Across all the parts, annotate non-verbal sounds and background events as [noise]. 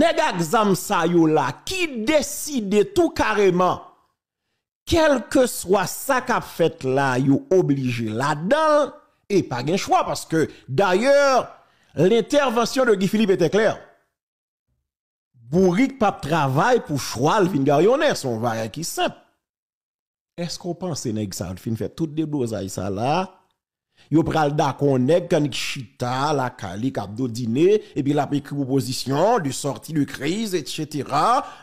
Nega exam sa qui décide tout carrément, quel que soit ça qu'a fait là, yo obligé là-dedans, et pas de choix, parce que d'ailleurs, l'intervention de Guy Philippe était claire. Bourrique pas travail pour choix le vingarionner, son variant qui simple. Est-ce qu'on pense que ça fin fait tout déblousage ça là? Yo pral da konèk kan chita la kali kabdo Dine, et puis la pekri proposition de sortie de crise etc.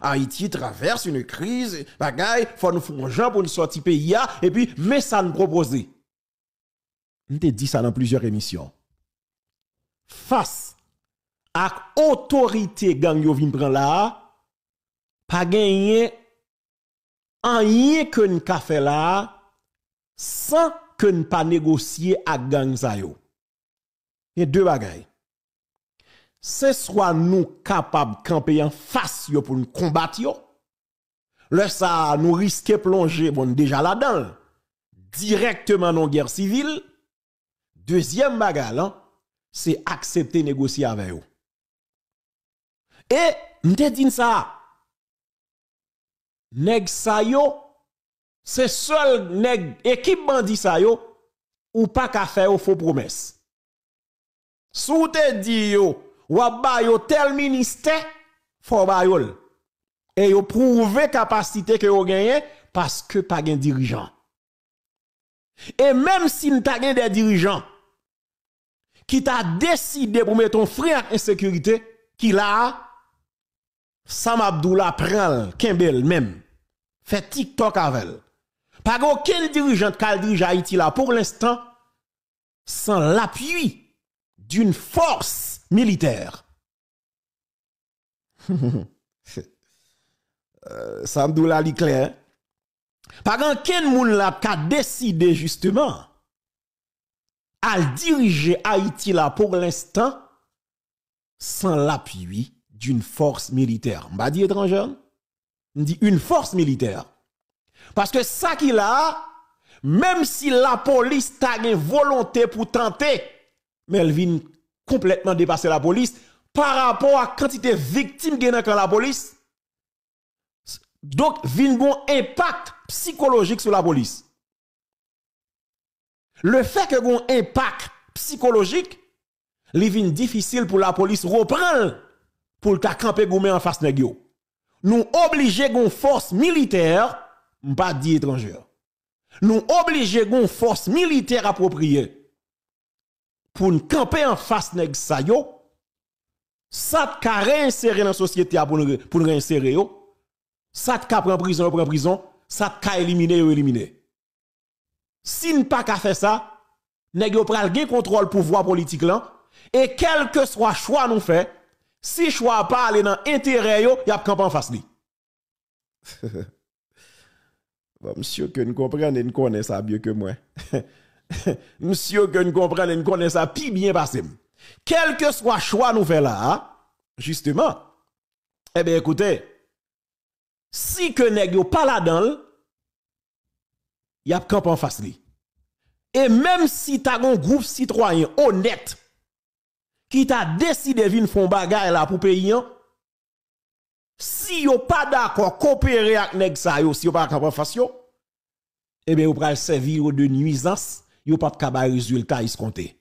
Haïti traverse une crise bagay faut nous foun gens pour sortir sorti pays et puis mais ça nous proposer. On te dit ça dans plusieurs émissions. Face à autorité gang yo vin prend la, pa gagné rien que nous fait là sans que ne pas négocier à gang sa yo. Il y a deux bagailles. C'est soit nous capables de camper en face pour nous combattre Le ça nous risquer plonger bon déjà là-dedans directement dans guerre civile. Deuxième bagaille hein, c'est accepter négocier avec eux. Et m'te dit ça. Nèg sa c'est seul nèg équipe bandit ça yo ou pas qu'à faire aux faux promesses. sou te dit yo, ou ba tel ministère, faut ba yo. Et yo prouver capacité que yo gagné parce que pas gen dirigeant. Et même si n'ta gen des dirigeants qui t'a décidé de mettre ton frère en sécurité, qui l'a, Sam Abdullah prend, Kembel même, fait TikTok avec pas aucun dirigeant qui dirige Haïti là pour l'instant sans l'appui d'une force militaire. [laughs] Euh, ça me la clair. Pas aucun monde qui a décidé justement à diriger Haïti là pour l'instant sans l'appui d'une force militaire. M'a dit étranger étrangère, dit une force militaire. Parce que ça qu'il a, même si la police t'a une volonté pour tenter, mais elle vient complètement dépasser la police par rapport à la quantité de victimes qui dans la police. Donc, vient un impact psychologique sur la police. Le fait que un impact psychologique, il difficile pour la police reprendre pour le camper en face de Nous obligeons une force militaire pas dit étrangère. Nous obligeons une force militaire appropriée pour nous camper en face de ça ça Ça réinsérer dans la société pour nous pour réinsérer yo. Ça ka prend prison en prison, ça ka éliminer éliminer. Si nous pas fait faire ça, nous avons pris le contrôle pouvoir politique et quel que soit le choix nous fait, si le choix pas aller dans l'intérêt yo, y a camper en face lui. [laughs] Monsieur que nous comprenons et nous connaissons ça mieux que moi. [laughs] Monsieur que nous comprenons et nous connaissons ça plus bien passé. Quel que soit le choix nous faisons là, justement, eh bien écoutez, si que nèg pas là-dedans, y a camp en face Et même si tu as un groupe citoyen honnête qui t'a décidé de faire un bagage là pour payer, si n'êtes pas d'accord coopérer avec ça si si n'avez pas capable de faire eh bien vous pral servir de nuisance yo pas capable résultat compter.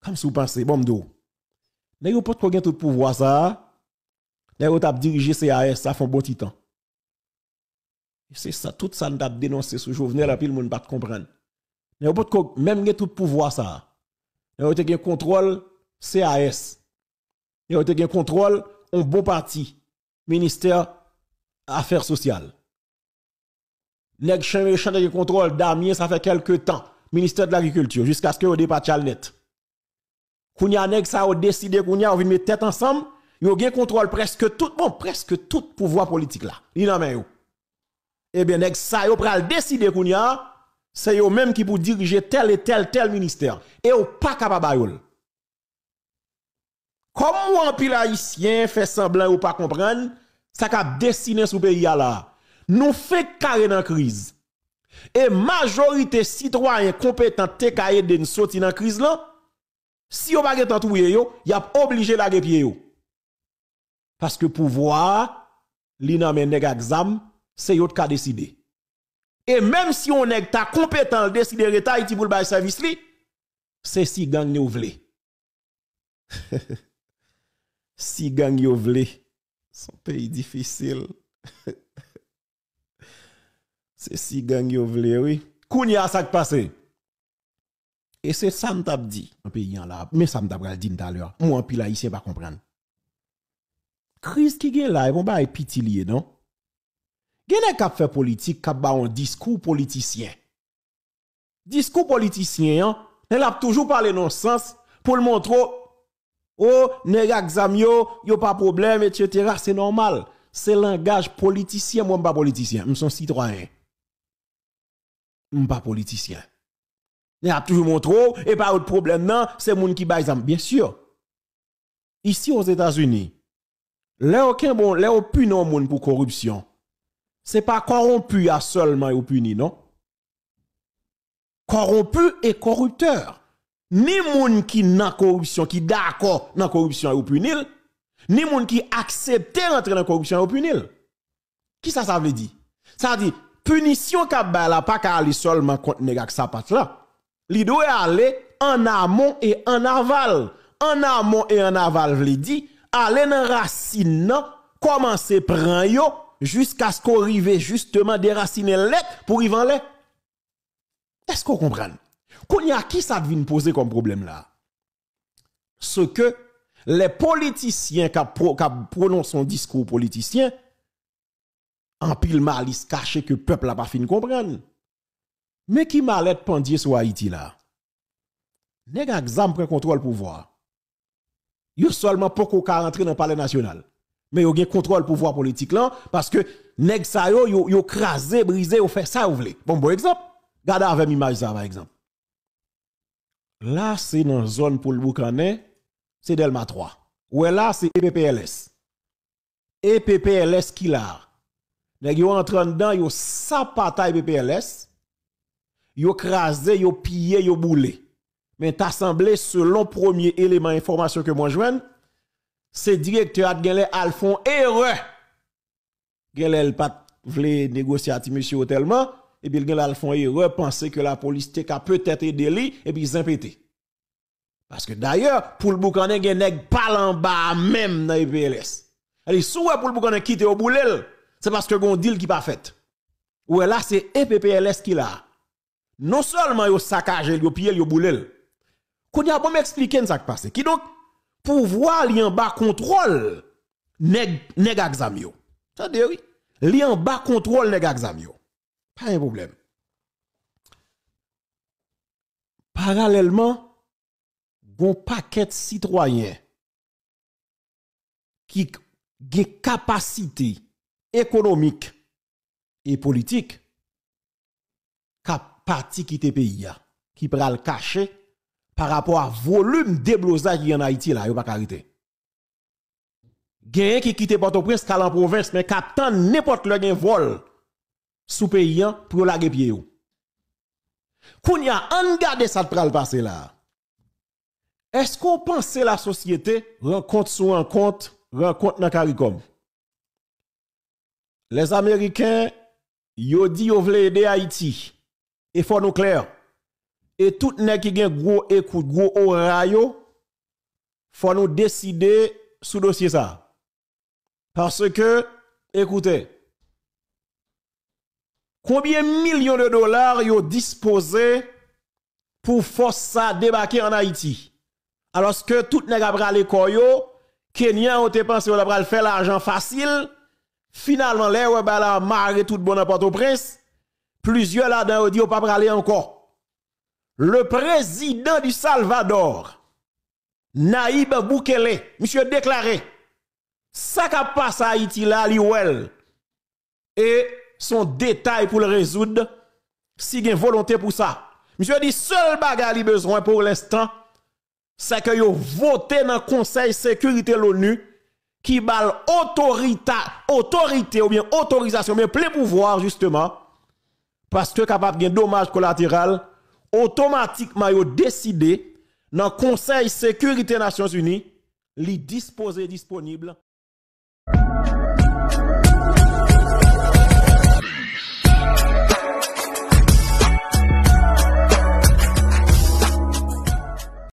comme si vous pensez bon vous Vous n'avez pas tout tout pouvoir ça nèg yo dirigé diriger CAS ça un bon petit temps c'est ça tout ça nous t'a dénoncé sous venez la pile monde pas comprendre Vous n'avez pas même gen tout pouvoir ça nèg yo te contrôle CAS vous avez un contrôle un beau parti, ministère affaires sociales. Nèg chen méchant de contrôle Damien, ça fait quelques temps, ministère de l'agriculture, jusqu'à ce que au départ net. Kounya nèg ça a décidé kounya on vient mettre tête ensemble, yo gen contrôle presque tout bon presque tout pouvoir politique là. Il nan men yo. Eh bien nèg ça yo pral décider kounya, c'est eux même qui pour diriger tel et tel tel ministère et sont pas capable comme ou en haïtien fait semblant ou pas comprendre, ça qu'a dessiné sous pays là. Nous fait carré dans crise. Et majorité citoyen compétent te ka de nous sortir dans crise là. Si on pas gen touye yo, y a obligé la pied yo. Parce que pouvoir li nan nèg exam, c'est yo ka décider. Et même si on est ta compétent décider de pou le service li, c'est si gang ne ou [laughs] si gang yo vle, son pays difficile. [laughs] c'est si gang yo vle, oui. Kounya ça passé. Et c'est ça m'tap dit, un pays en là, mais ça m'tap dit tout à l'heure. Moi en pile haïtien pas comprendre. Crise qui gen là, ils vont pas pitié lié, non? Gene kap fait politique, kap ba un discours politicien. Discours politicien, hein? Elle a toujours parlé non sens pour le montrer oh, nèg exam yo, yo pas problème, etc. C'est normal. C'est langage politicien, moi pas politicien, je suis citoyen. Je pas politicien. Il a toujours trop, oh, et pas autre problème, non, c'est monde qui baise Bien sûr. Ici aux États-Unis, là aucun bon, là non pour corruption. C'est pas corrompu à seulement ou puni, non? Corrompu et corrupteur ni moun qui nan corruption, qui d'accord nan corruption ou punil, ni moun qui accepte rentrer dans corruption ou punil. Qui ça, ça veut dire? Ça veut dire, punition pas la pas ka aller seulement contre nèg sa pas là. Li doit e aller en amont et en aval. En amont et en aval veut dire aller dans racine nan, commencer prendre yo jusqu'à ce qu'on arrive justement déraciner l'être pour y vendre. Est-ce qu'on comprend qu'on y a qui ça devine poser comme problème là? Ce que les politiciens qui prononcent son discours politicien, en pile malice caché que le peuple n'a pas fini de comprendre. Mais qui malette pendier sur Haïti là? Nèg exemple prend contrôle pouvoir. Yo seulement pour qu'on rentre dans le palais national. Mais yo gen contrôle pouvoir politique là parce que nèg sa yo yo, yo crasé, brisé, yo fait ça ou vle. Bon bon exemple. Gardez avec image ça par exemple. Là, c'est dans la zone pour le boucanet, c'est Delma 3. Ou là, c'est EPPLS. EPPLS qui là. Les gens entran dedans, yo à EPPLS. Yo crasé, yo pillé, yo boulé. Mais semblé, selon premier élément d'information que moi mène, c'est directeur Adgenle Alphon erreur. n'a pas voulu négocier à monsieur tellement et puis ils il erreur, penser que la police a peut-être des lui, et puis ils pété. Parce que d'ailleurs, pour le boucané, il y a pas en bas même dans les PLS. Alors, pour le boucané quitte au boulel, c'est parce que un deal qui pas fait. Ou là, c'est EPPLS qui l'a. Non seulement saccagé, saccage, au pillé, au boulel. Qu'on y a bon m'expliquer ce qui passe. Qui donc, pouvoir li en bas contrôle, nèg, nèg examen C'est-à-dire, oui. Li en bas contrôle, nèg exam yo. Pas un problème. Parallèlement, bon paquet de citoyens qui des capacités économiques et politiques cap parti qui pays qui le cachet par rapport au volume y qui en Haïti là, Il pas a qui quitte Port-au-Prince, en province, mais captant n'importe le vol sous pays pour la pied. Kounya, on garde ça pral passé là. Est-ce qu'on pense la société rencontre sous rencontre, rencontre dans CARICOM? Les Américains, yo dit yo vle aider Haïti. Et faut nous clair. Et tout nèg qui gen gros écoute, gros il faut nous décider sous dossier ça. Parce que, écoutez, Combien de millions de dollars yo disposé pour force ça débarquer en Haïti? Alors que tout nèg a l'école yo, Kenyan ont pensé qu'on a faire l'argent facile. Finalement, les ouais bah marre tout bon à au prince Plusieurs là-dedans ont dit pas pralé encore. Le président du Salvador, Naïb Boukele, monsieur déclaré, ça qu'a passe à Haïti là, liwel. Et son détail pour le résoudre, si y a volonté pour ça. Monsieur dit, seul bagarre a besoin pour l'instant, c'est que vote dans le Conseil sécurité de l'ONU qui bal autorité, autorité ou bien autorisation, mais plein pouvoir justement, parce que capable de dommage collatéral, automatiquement vous décidé dans le Conseil sécurité Nations Unies, les disposer disponible